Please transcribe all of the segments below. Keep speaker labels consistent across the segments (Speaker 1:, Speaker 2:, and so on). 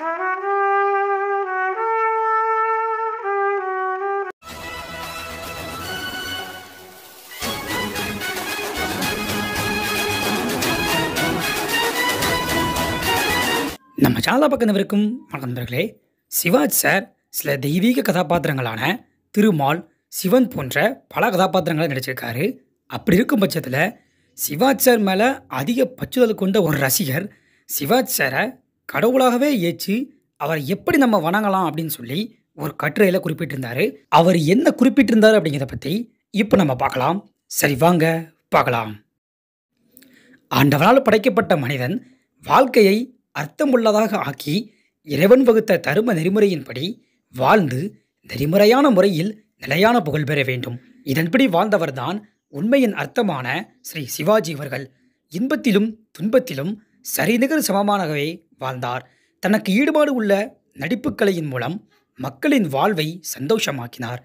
Speaker 1: நம்ம சாலா பக்கம் இருக்கும் சிவாஜ் சார் சில தெய்வீக கதாபாத்திரங்களான திருமால் சிவன் போன்ற பல கதாபாத்திரங்களை நடிச்சிருக்காரு அப்படி இருக்கும் பட்சத்தில் சிவாஜ் சார் மேலே அதிக பச்சுதல் கொண்ட ஒரு ரசிகர் சிவாஜ் சாரை கடவுளாகவே ஏச்சு அவரை எப்படி நம்ம வணங்கலாம் அப்படின்னு சொல்லி ஒரு கட்டுரையில் குறிப்பிட்டிருந்தார் அவர் என்ன குறிப்பிட்டிருந்தார் அப்படிங்கிறத பற்றி இப்போ நம்ம பார்க்கலாம் சரி வாங்க பார்க்கலாம் ஆண்டவனால் படைக்கப்பட்ட மனிதன் வாழ்க்கையை அர்த்தமுள்ளதாக ஆக்கி இறைவன் வகுத்த தரும நெறிமுறையின்படி வாழ்ந்து நெறிமுறையான முறையில் நிலையான புகழ் பெற வேண்டும் இதன்படி வாழ்ந்தவர்தான் உண்மையின் அர்த்தமான ஸ்ரீ சிவாஜி அவர்கள் இன்பத்திலும் துன்பத்திலும் சரிநிகர் சமமானவே வாழ்ந்தார் தனக்கு ஈடுபாடு உள்ள நடிப்புக்கலையின் மூலம் மக்களின் வாழ்வை சந்தோஷமாக்கினார்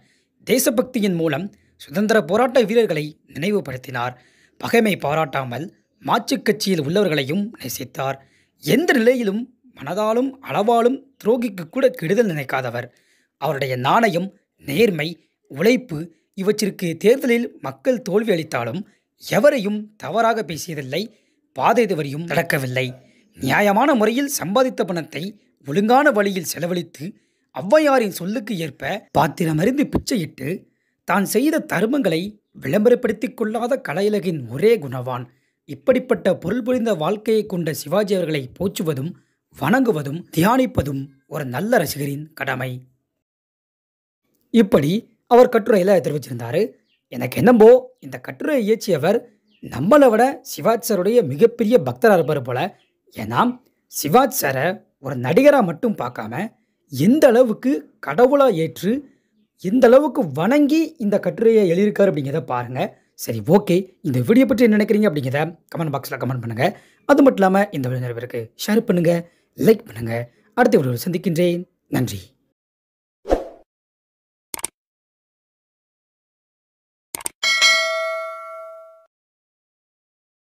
Speaker 1: தேசபக்தியின் மூலம் சுதந்திர போராட்ட வீரர்களை நினைவுபடுத்தினார் பகைமை பாராட்டாமல் மாற்றுக் கட்சியில் உள்ளவர்களையும் நேசித்தார் எந்த நிலையிலும் மனதாலும் அளவாலும் துரோகிக்கு கூட கெடுதல் நினைக்காதவர் அவருடைய நாணயம் நேர்மை உழைப்பு இவற்றிற்கு தேர்தலில் மக்கள் தோல்வி அளித்தாலும் எவரையும் தவறாக பேசியதில்லை பாதை தவறியும் நடக்கவில்லை நியாயமான முறையில் சம்பாதித்த பணத்தை ஒழுங்கான வழியில் செலவழித்து ஔவையாரின் சொல்லுக்கு ஏற்ப பாத்திரமறிந்து பிச்சையிட்டு தான் செய்த தருமங்களை விளம்பரப்படுத்திக் கொள்ளாத கலையலகின் ஒரே குணவான் இப்படிப்பட்ட பொருள் புரிந்த வாழ்க்கையை கொண்ட சிவாஜி அவர்களை போற்றுவதும் வணங்குவதும் தியானிப்பதும் ஒரு நல்ல ரசிகரின் கடமை இப்படி அவர் கட்டுரையில் தெரிவிச்சிருந்தார் எனக்கு என்னம்போ இந்த கட்டுரையை இயற்றியவர் நம்மளை விட சிவாஜ் சாருடைய மிகப்பெரிய பக்தராக இருப்பார் போல ஏன்னா சிவாஜ் சாரை ஒரு நடிகராக மட்டும் பார்க்காம எந்த அளவுக்கு கடவுளாக ஏற்று எந்த அளவுக்கு வணங்கி இந்த கட்டுரையை எழுதியிருக்காரு அப்படிங்கிறத பாருங்கள் சரி ஓகே இந்த வீடியோ பற்றி என்ன நினைக்கிறீங்க அப்படிங்கிறத கமெண்ட் பாக்ஸில் கமெண்ட் பண்ணுங்கள் அது மட்டும் இல்லாமல் இந்த வீடியோ நிறைய பேருக்கு ஷேர் பண்ணுங்கள் லைக் பண்ணுங்கள் அடுத்த வீடியோவில் சந்திக்கின்றேன் நன்றி